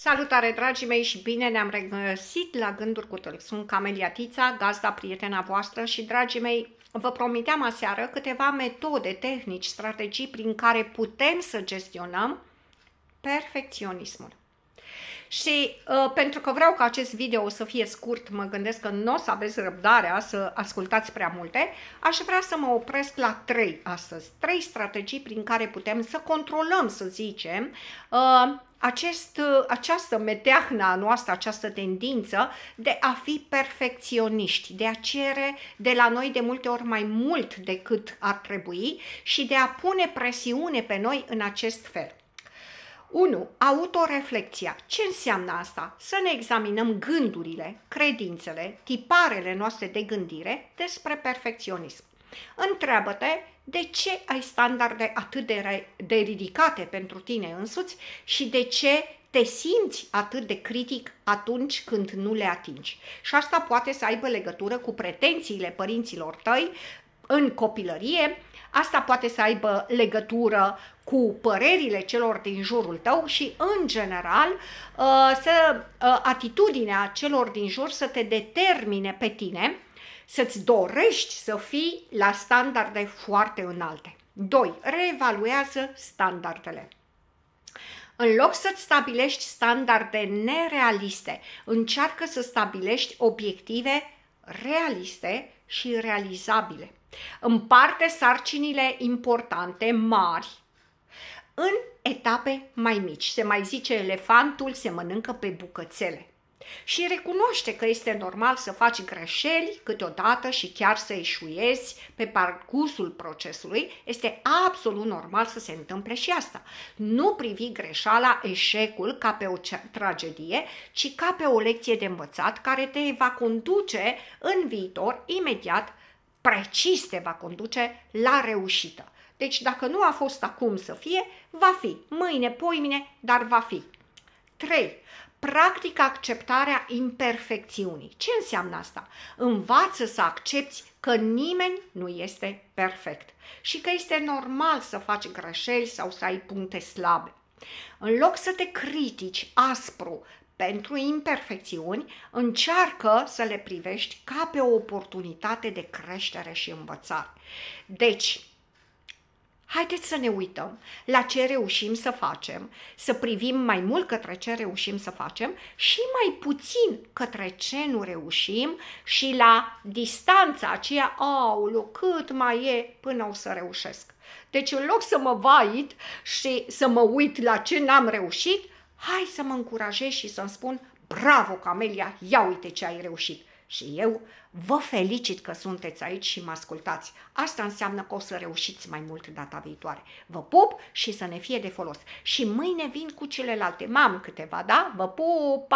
Salutare dragii mei și bine ne-am regăsit la Gânduri cu Tâlc. Sunt Camelia Tița, gazda prietena voastră și dragii mei, vă promiteam aseară câteva metode, tehnici, strategii prin care putem să gestionăm perfecționismul. Și uh, pentru că vreau ca acest video să fie scurt, mă gândesc că nu o să aveți răbdarea să ascultați prea multe, aș vrea să mă opresc la trei astăzi. Trei strategii prin care putem să controlăm, să zicem, uh, acest, această meteahna noastră, această tendință de a fi perfecționiști, de a cere de la noi de multe ori mai mult decât ar trebui și de a pune presiune pe noi în acest fel. 1. Autoreflexia. Ce înseamnă asta? Să ne examinăm gândurile, credințele, tiparele noastre de gândire despre perfecționism. Întreabă-te de ce ai standarde atât de, de ridicate pentru tine însuți și de ce te simți atât de critic atunci când nu le atingi. Și asta poate să aibă legătură cu pretențiile părinților tăi în copilărie, asta poate să aibă legătură cu părerile celor din jurul tău și, în general, uh, să, uh, atitudinea celor din jur să te determine pe tine să-ți dorești să fii la standarde foarte înalte. 2. Reevaluează standardele. În loc să-ți stabilești standarde nerealiste, încearcă să stabilești obiective realiste și realizabile. Împarte sarcinile importante, mari, în etape mai mici. Se mai zice elefantul se mănâncă pe bucățele și recunoaște că este normal să faci greșeli câteodată și chiar să eșuiezi pe parcursul procesului, este absolut normal să se întâmple și asta. Nu privi greșeala, eșecul ca pe o tragedie, ci ca pe o lecție de învățat care te va conduce în viitor imediat precis te va conduce la reușită. Deci dacă nu a fost acum să fie, va fi. Mâine, poimine, dar va fi. 3. Practică acceptarea imperfecțiunii. Ce înseamnă asta? Învață să accepti că nimeni nu este perfect și că este normal să faci greșeli sau să ai puncte slabe. În loc să te critici aspru pentru imperfecțiuni, încearcă să le privești ca pe o oportunitate de creștere și învățare. Deci, haideți să ne uităm la ce reușim să facem, să privim mai mult către ce reușim să facem și mai puțin către ce nu reușim și la distanța aceea, aulu, cât mai e până o să reușesc. Deci în loc să mă vait și să mă uit la ce n-am reușit, hai să mă încurajez și să-mi spun, bravo Camelia, ia uite ce ai reușit și eu vă felicit că sunteți aici și mă ascultați. Asta înseamnă că o să reușiți mai mult data viitoare. Vă pup și să ne fie de folos. Și mâine vin cu celelalte. Mam câteva, da? Vă pup!